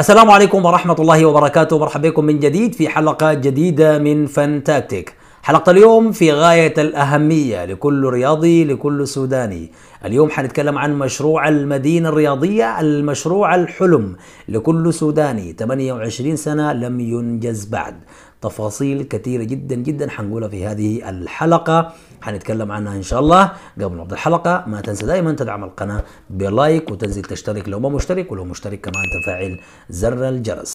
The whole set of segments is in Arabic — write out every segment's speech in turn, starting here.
السلام عليكم ورحمة الله وبركاته مرحبا بكم من جديد في حلقة جديدة من فانتاكتيك حلقة اليوم في غاية الأهمية لكل رياضي لكل سوداني اليوم حنتكلم عن مشروع المدينة الرياضية المشروع الحلم لكل سوداني 28 سنة لم ينجز بعد تفاصيل كثيرة جدا جدا حنقولها في هذه الحلقة حنتكلم عنها إن شاء الله قبل نبدأ الحلقة ما تنسى دائما تدعم القناة بلايك وتنزل تشترك لو ما مشترك ولو مشترك كمان تفعل زر الجرس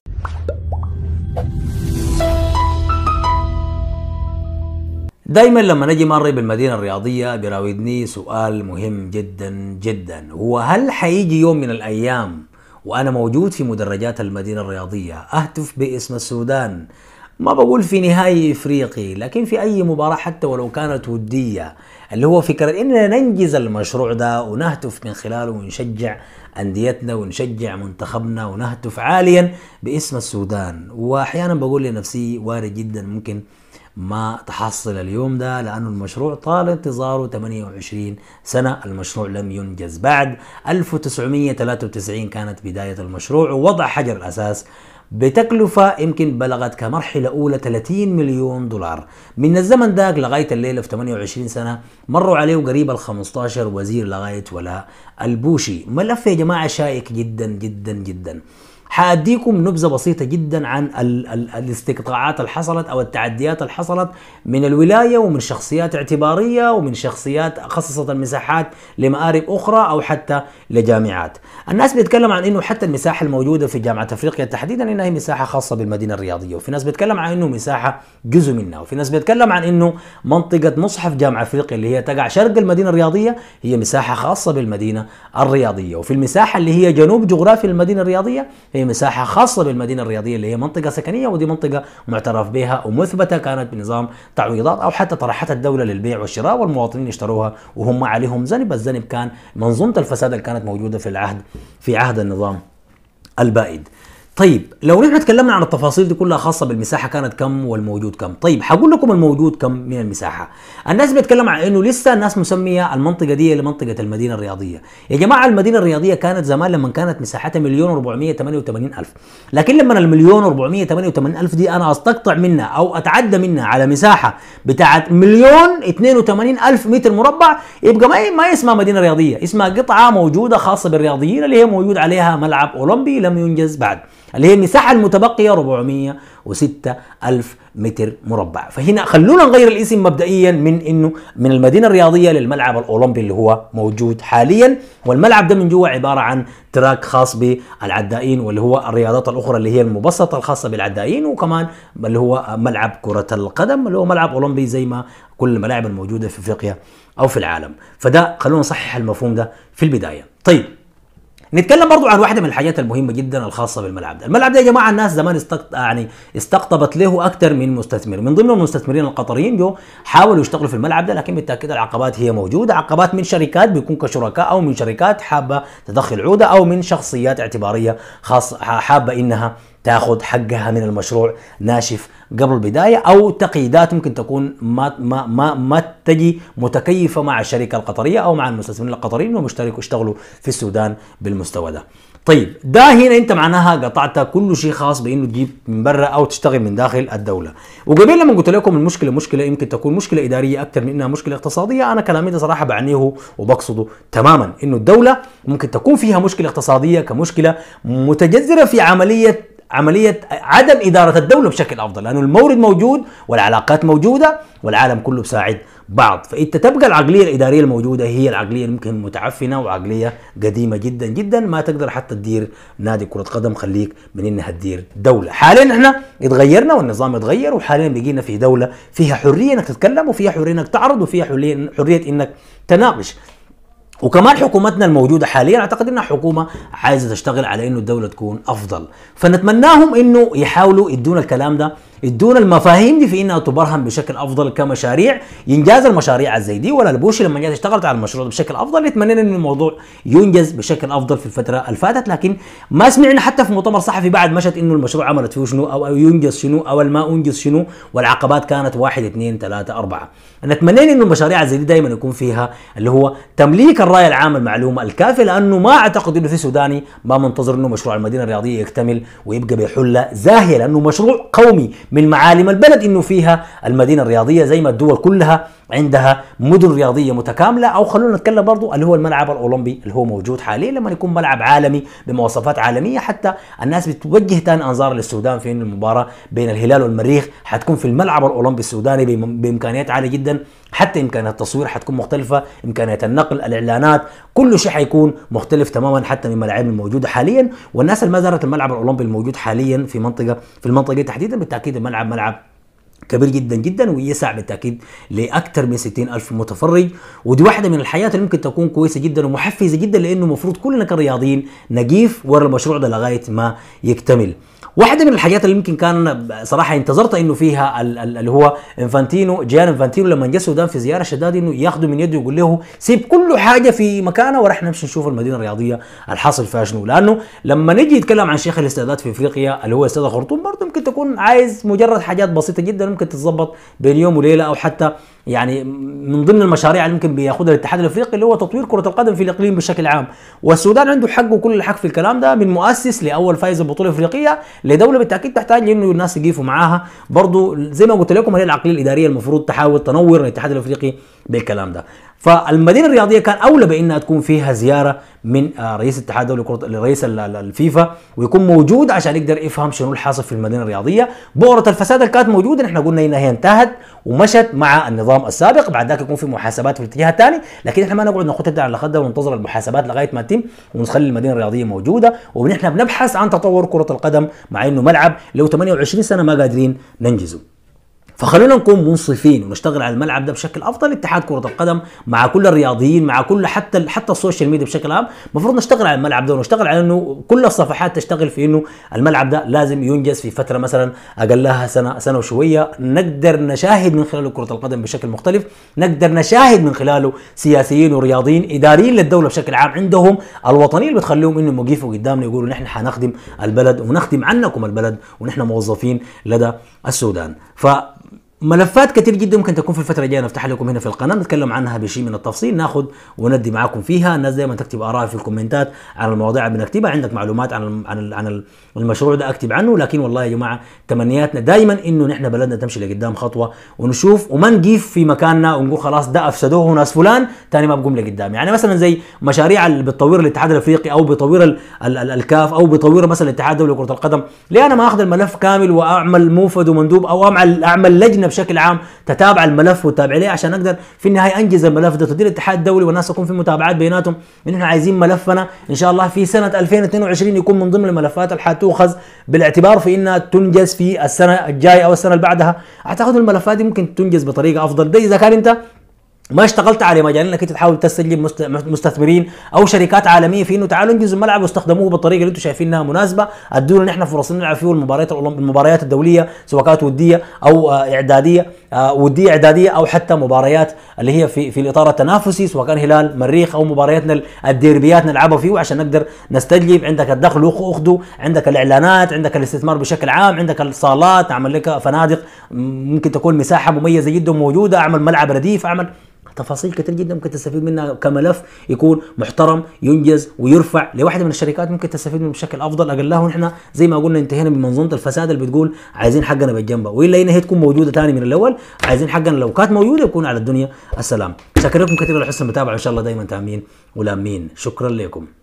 دائما لما نجي ماري بالمدينة الرياضية بيراودني سؤال مهم جدا جدا هو هل حيجي يوم من الأيام وأنا موجود في مدرجات المدينة الرياضية أهتف باسم السودان ما بقول في نهائي إفريقي لكن في أي مباراة حتى ولو كانت ودية اللي هو فكرة إننا ننجز المشروع ده ونهتف من خلاله ونشجع أنديتنا ونشجع منتخبنا ونهتف عاليا باسم السودان وأحيانا بقول لنفسي وارد جدا ممكن ما تحصل اليوم ده لأن المشروع طال انتظاره 28 سنة المشروع لم ينجز بعد 1993 كانت بداية المشروع ووضع حجر الأساس بتكلفة يمكن بلغت كمرحلة أولى 30 مليون دولار من الزمن داك لغاية الليلة في 28 سنة مروا عليه قريب ال 15 وزير لغاية ولاء البوشي ملف يا جماعة شائك جدا جدا جدا حاديكم نبذه بسيطه جدا عن ال ال الاستقطاعات اللي حصلت او التعديات اللي حصلت من الولايه ومن شخصيات اعتباريه ومن شخصيات خصصت المساحات لمآرب اخرى او حتى لجامعات. الناس بيتكلم عن انه حتى المساحه الموجوده في جامعه افريقيا تحديدا انها هي مساحه خاصه بالمدينه الرياضيه، وفي ناس بيتكلم عن انه مساحه جزء منها، وفي ناس بيتكلم عن انه منطقه مصحف جامعه افريقيا اللي هي تقع شرق المدينه الرياضيه هي مساحه خاصه بالمدينه الرياضيه، وفي المساحه اللي هي جنوب جغرافي المدينه الرياضيه هي مساحه خاصه بالمدينه الرياضيه اللي هي منطقه سكنيه ودي منطقه معترف بها ومثبته كانت بنظام تعويضات او حتى طرحتها الدوله للبيع والشراء والمواطنين اشتروها وهم عليهم ذنب الذنب كان منظومه الفساد اللي كانت موجوده في العهد في عهد النظام البائد طيب لو نحن تكلمنا عن التفاصيل دي كلها خاصة بالمساحة كانت كم والموجود كم طيب هقول لكم الموجود كم من المساحة الناس بتتكلم عن انه لسه الناس مسمية المنطقة دي لمنطقة المدينة الرياضية يا جماعة المدينة الرياضية كانت زمان لما كانت مساحتها مليون و488 ألف لكن لما المليون و488 ألف دي أنا أستقطع منها أو أتعدى منها على مساحة بتاعت مليون 82 ألف متر مربع يبقى ما ما اسمها مدينة رياضية اسمها قطعة موجودة خاصة بالرياضيين اللي هي موجود عليها ملعب أولمبي لم ينجز بعد اللي هي المساحة المتبقية 406 ألف متر مربع فهنا خلونا نغير الاسم مبدئيا من انه من المدينة الرياضية للملعب الأولمبي اللي هو موجود حاليا والملعب ده من جوا عبارة عن تراك خاص بالعدائين واللي هو الرياضات الأخرى اللي هي المبسطة الخاصة بالعدائين وكمان اللي هو ملعب كرة القدم اللي هو ملعب أولمبي زي ما كل الملاعب الموجودة في أفريقيا أو في العالم فده خلونا نصحح المفهوم ده في البداية طيب نتكلم برضو عن واحده من الحاجات المهمه جدا الخاصه بالملعب ده الملعب ده يا جماعه الناس زمان استقط... يعني استقطبت له اكثر من مستثمر من ضمن المستثمرين القطريين جو حاولوا يشتغلوا في الملعب ده لكن بالتاكيد العقبات هي موجوده عقبات من شركات بيكون كشركاء او من شركات حابه تدخل عوده او من شخصيات اعتباريه خاصه حابه انها تاخذ حقها من المشروع ناشف قبل البدايه او تقييدات ممكن تكون ما ما ما ما تجي متكيفه مع الشركه القطريه او مع المستثمرين القطريين انهم يشتركوا يشتغلوا في السودان بالمستوى ده. طيب ده هنا انت معناها قطعت كل شيء خاص بانه تجيب من برا او تشتغل من داخل الدوله وقبل لما قلت لكم المشكله مشكله يمكن تكون مشكله اداريه اكثر من انها مشكله اقتصاديه انا كلامي ده صراحه بعنيه وبقصده تماما انه الدوله ممكن تكون فيها مشكله اقتصاديه كمشكله متجذره في عمليه عمليه عدم اداره الدوله بشكل افضل لانه المورد موجود والعلاقات موجوده والعالم كله بيساعد بعض فانت تبقى العقليه الاداريه الموجوده هي العقليه ممكن متعفنه وعقليه قديمه جدا جدا ما تقدر حتى تدير نادي كره قدم خليك من انها تدير دوله حاليا احنا اتغيرنا والنظام اتغير وحاليا بقينا في دوله فيها حريه انك تتكلم وفيها حريه انك تعرض وفيها حريه حريه انك تناقش وكمان حكومتنا الموجودة حاليا اعتقد انها حكومة عايزة تشتغل على انه الدولة تكون افضل فنتمناهم انه يحاولوا يدونا الكلام ده يدون المفاهيم دي في انها تبرهن بشكل افضل كمشاريع ينجاز المشاريع زي دي ولا البوش لما جات اشتغلت على المشروع بشكل افضل اتمنينا ان الموضوع ينجز بشكل افضل في الفتره اللي فاتت لكن ما سمعنا حتى في مؤتمر صحفي بعد مشت انه المشروع عملت فيه شنو او ينجز شنو او ما انجز شنو والعقبات كانت واحد اثنين ثلاثه اربعه نتمنى انه المشاريع زي دي دائما يكون فيها اللي هو تمليك الراي العام المعلومه الكافيه لانه ما اعتقد انه في سوداني ما منتظر انه مشروع المدينه الرياضيه يكتمل ويبقى بحله زاهيه لانه مشروع قومي من معالم البلد انه فيها المدينه الرياضيه زي ما الدول كلها عندها مدن رياضيه متكامله او خلونا نتكلم برضو اللي هو الملعب الاولمبي اللي هو موجود حاليا لما يكون ملعب عالمي بمواصفات عالميه حتى الناس بتوجه ثاني انظار للسودان في ان المباراه بين الهلال والمريخ حتكون في الملعب الاولمبي السوداني بامكانيات عاليه جدا حتى امكانيات التصوير حتكون مختلفه امكانيات النقل الاعلانات كل شيء حيكون مختلف تماما حتى من الملاعب الموجوده حاليا والناس اللي ما زارت الملعب الاولمبي الموجود حاليا في منطقه في المنطقه تحديدا بالتاكيد الملعب ملعب كبير جدا جدا ويسع بالتاكيد لاكثر من 60 الف متفرج ودي واحده من الحياه اللي ممكن تكون كويسه جدا ومحفزه جدا لانه المفروض كلنا كرياضيين نجيف ورا المشروع ده لغايه ما يكتمل واحده من الحاجات اللي يمكن كان صراحه انتظرت انه فيها اللي هو انفانتينو جيان انفانتينو لما جه السودان في زياره شداد انه ياخده من يده ويقول له سيب كل حاجه في مكانها وراح نمشي نشوف المدينه الرياضيه الحاصل فيها شنو لانه لما نجي نتكلم عن شيخ الاستعداد في افريقيا اللي هو استاذ خرطوم برضه ممكن تكون عايز مجرد حاجات بسيطه جدا ممكن تتظبط بين يوم وليله او حتى يعني من ضمن المشاريع اللي ممكن بياخدها الاتحاد الافريقي اللي هو تطوير كره القدم في الاقليم بشكل عام والسودان عنده حق وكل الحق في الكلام ده من مؤسس لاول فائز بطوله افريقيه لدوله بالتاكيد تحتاج لانه الناس يقيفوا معاها برضه زي ما قلت لكم هي العقليه الاداريه المفروض تحاول تنور الاتحاد الافريقي بالكلام ده فالمدينه الرياضيه كان اولى بانها تكون فيها زياره من آه، رئيس الاتحاد الدولي لكره لرئيس الفيفا ويكون موجود عشان يقدر يفهم شنو الحاصل في المدينه الرياضيه بؤره الفساد اللي كانت موجوده نحن قلنا انها هي انتهت ومشت مع النظام السابق بعد ذاك يكون في محاسبات في الاتجاه الثاني لكن احنا ما نقعد ناخذ يد على خدها وننتظر المحاسبات لغايه ما تتم ونخلي المدينه الرياضيه موجوده ونحن بنبحث عن تطور كره القدم مع انه ملعب لو 28 سنه ما قادرين ننجزه فخلونا نكون منصفين ونشتغل على الملعب ده بشكل افضل اتحاد كره القدم مع كل الرياضيين مع كل حتى حتى السوشيال ميديا بشكل عام المفروض نشتغل على الملعب ده ونشتغل على انه كل الصفحات تشتغل في انه الملعب ده لازم ينجز في فتره مثلا اقلها سنه سنه وشويه نقدر نشاهد من خلاله كره القدم بشكل مختلف نقدر نشاهد من خلاله سياسيين ورياضيين اداريين للدوله بشكل عام عندهم الوطنيه اللي بتخليهم انهم يقفوا قدامنا يقولوا نحن حنخدم البلد ونخدم عنكم البلد ونحن موظفين لدى السودان ف ملفات كثير جدا ممكن تكون في الفتره الجايه نفتح لكم هنا في القناه نتكلم عنها بشيء من التفصيل ناخذ وندي معاكم فيها الناس دائما تكتب اراء في الكومنتات عن المواضيع اللي بنكتبها عندك معلومات عن عن عن المشروع ده اكتب عنه لكن والله يا جماعه تمنياتنا دائما انه نحن بلدنا تمشي لقدام خطوه ونشوف وما نقيف في مكاننا ونقول خلاص ده افسدوه ناس فلان ثاني ما بقوم لقدام يعني مثلا زي مشاريع اللي بتطور الاتحاد الافريقي او بتطوير ال ال ال الكاف او بتطوير مثلا الاتحاد الدولي لكره القدم ليه انا ما اخذ الملف كامل واعمل موفد ومندوب او اعمل اعمل لجنه بشكل عام تتابع الملف وتتابع ليه عشان اقدر في النهايه انجز الملف ده تدير الاتحاد الدولي والناس تكون في متابعات بيناتهم ان احنا عايزين ملفنا ان شاء الله في سنه 2022 يكون من ضمن الملفات اللي حتوخذ بالاعتبار في انها تنجز في السنه الجايه او السنه اللي بعدها اعتقد الملفات دي ممكن تنجز بطريقه افضل ده اذا كان انت ما اشتغلت على مجال انك انت تحاول تسجل مستثمرين او شركات عالميه في انه تعالوا انجزوا الملعب واستخدموه بالطريقه اللي انتم شايفينها مناسبه ادونا نحن فرص نلعب فيه المباريات المباريات الدوليه سواء كانت وديه او آه، اعداديه آه، وديه اعداديه او حتى مباريات اللي هي في في الاطار التنافسي سواء كان هلال مريخ او مبارياتنا الديربيات نلعبها فيه عشان نقدر نستجلب عندك الدخل واخده عندك الاعلانات عندك الاستثمار بشكل عام عندك الصالات اعمل لك فنادق ممكن تكون مساحه مميزه جدا موجوده اعمل ملعب رديف اعمل تفاصيل كتير جدا ممكن تستفيد منها كملف يكون محترم ينجز ويرفع لواحده من الشركات ممكن تستفيد منه بشكل افضل اقلاه نحن زي ما قلنا انتهينا من منظومه الفساد اللي بتقول عايزين حقنا بالجنبه والا هنا هي تكون موجوده ثاني من الاول عايزين حقنا لو كانت موجوده يكون على الدنيا السلام شكرا لكم كثير على حسن المتابعه وان شاء الله دائما تامين ولامين شكرا لكم